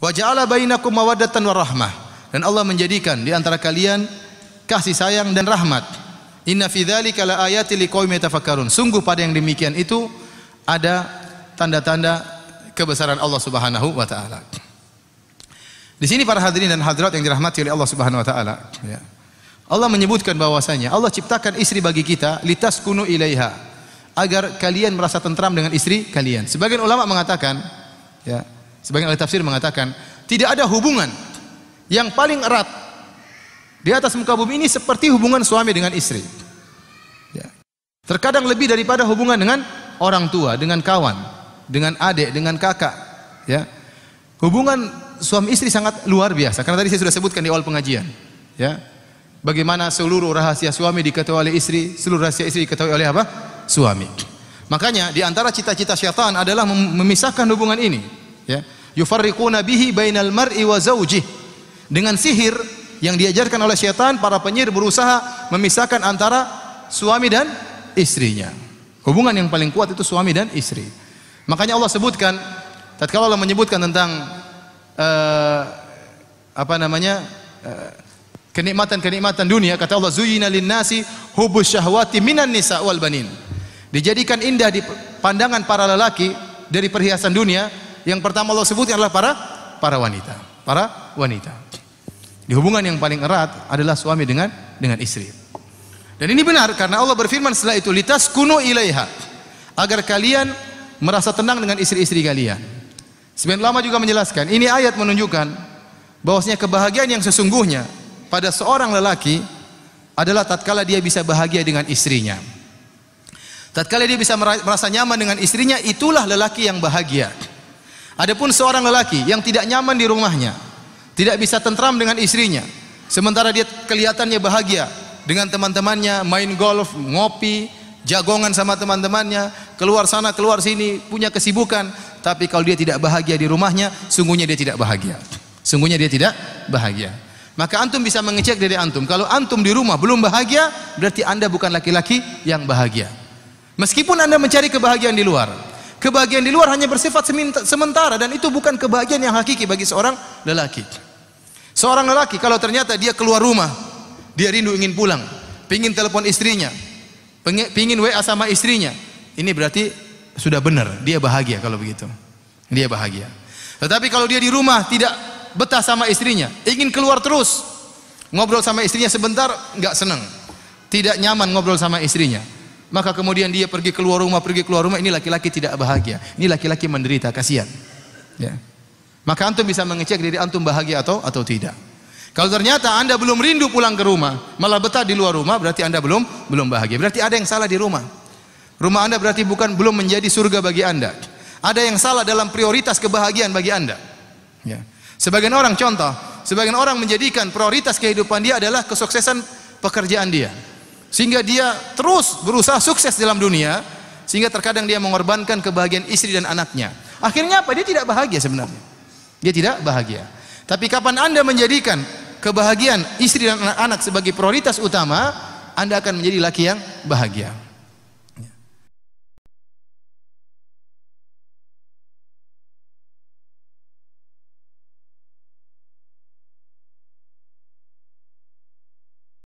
Wa ja'ala bainakum mawaddatan wa rahmah. Dan Allah menjadikan di antara kalian kasih sayang dan rahmat. Inna fi dzalika laayati liqaumin yatafakkarun. Sungguh pada yang demikian itu ada tanda-tanda kebesaran Allah Subhanahu wa taala. Di sini para hadirin dan hadirat yang dirahmati oleh Allah Subhanahu wa taala, ya. Allah menyebutkan bahwasanya Allah ciptakan istri bagi kita litas kunu ilaiha agar kalian merasa tentram dengan istri kalian. Sebagian ulama mengatakan ya, Sebagian ahli tafsir mengatakan, tidak ada hubungan yang paling erat di atas muka bumi ini seperti hubungan suami dengan istri. Ya. Terkadang lebih daripada hubungan dengan orang tua, dengan kawan, dengan adik, dengan kakak. Ya. Hubungan suami istri sangat luar biasa. Karena tadi saya sudah sebutkan di awal pengajian. Ya. Bagaimana seluruh rahasia suami diketahui oleh istri, seluruh rahasia istri diketahui oleh apa? Suami. Makanya di antara cita-cita syaitan adalah memisahkan hubungan ini ya yufarriquna bihi bainal mar'i wa zawjih dengan sihir yang diajarkan oleh setan para penyihir berusaha memisahkan antara suami dan istrinya hubungan yang paling kuat itu suami dan istri makanya Allah sebutkan tatkala Allah menyebutkan tentang uh, apa namanya kenikmatan eh, kenikmatan-kenikmatan dunia kata Allah zuyyina linnasi hubus syahwati minan nisa wal banin dijadikan indah di pandangan para lelaki dari perhiasan dunia yang pertama Allah sebut adalah para para wanita, para wanita. Di hubungan yang paling erat adalah suami dengan dengan istri. Dan ini benar karena Allah berfirman setelah itu litas kuno ilaiha agar kalian merasa tenang dengan istri-istri kalian. Sebenarnya lama juga menjelaskan, ini ayat menunjukkan bahwasanya kebahagiaan yang sesungguhnya pada seorang lelaki adalah tatkala dia bisa bahagia dengan istrinya. Tatkala dia bisa merasa nyaman dengan istrinya, itulah lelaki yang bahagia. Adapun seorang lelaki yang tidak nyaman di rumahnya, tidak bisa tentram dengan istrinya, sementara dia kelihatannya bahagia dengan teman-temannya, main golf, ngopi, jagongan sama teman-temannya, keluar sana keluar sini, punya kesibukan, tapi kalau dia tidak bahagia di rumahnya, sungguhnya dia tidak bahagia. Sungguhnya dia tidak bahagia. Maka antum bisa mengecek dari antum. Kalau antum di rumah belum bahagia, berarti Anda bukan laki-laki yang bahagia. Meskipun Anda mencari kebahagiaan di luar, Kebahagiaan di luar hanya bersifat sementara dan itu bukan kebahagiaan yang hakiki bagi seorang lelaki. Seorang lelaki kalau ternyata dia keluar rumah, dia rindu ingin pulang, pingin telepon istrinya, pingin WA sama istrinya, ini berarti sudah benar, dia bahagia kalau begitu. Dia bahagia. Tetapi kalau dia di rumah tidak betah sama istrinya, ingin keluar terus, ngobrol sama istrinya sebentar, nggak seneng, tidak nyaman ngobrol sama istrinya maka kemudian dia pergi keluar rumah, pergi keluar rumah, ini laki-laki tidak bahagia. Ini laki-laki menderita, kasihan. Ya. Maka antum bisa mengecek diri antum bahagia atau atau tidak. Kalau ternyata Anda belum rindu pulang ke rumah, malah betah di luar rumah, berarti Anda belum belum bahagia. Berarti ada yang salah di rumah. Rumah Anda berarti bukan belum menjadi surga bagi Anda. Ada yang salah dalam prioritas kebahagiaan bagi Anda. Ya. Sebagian orang contoh, sebagian orang menjadikan prioritas kehidupan dia adalah kesuksesan pekerjaan dia. Sehingga dia terus berusaha sukses dalam dunia, sehingga terkadang dia mengorbankan kebahagiaan istri dan anaknya. Akhirnya apa? Dia tidak bahagia sebenarnya. Dia tidak bahagia. Tapi kapan Anda menjadikan kebahagiaan istri dan anak-anak sebagai prioritas utama, Anda akan menjadi laki yang bahagia.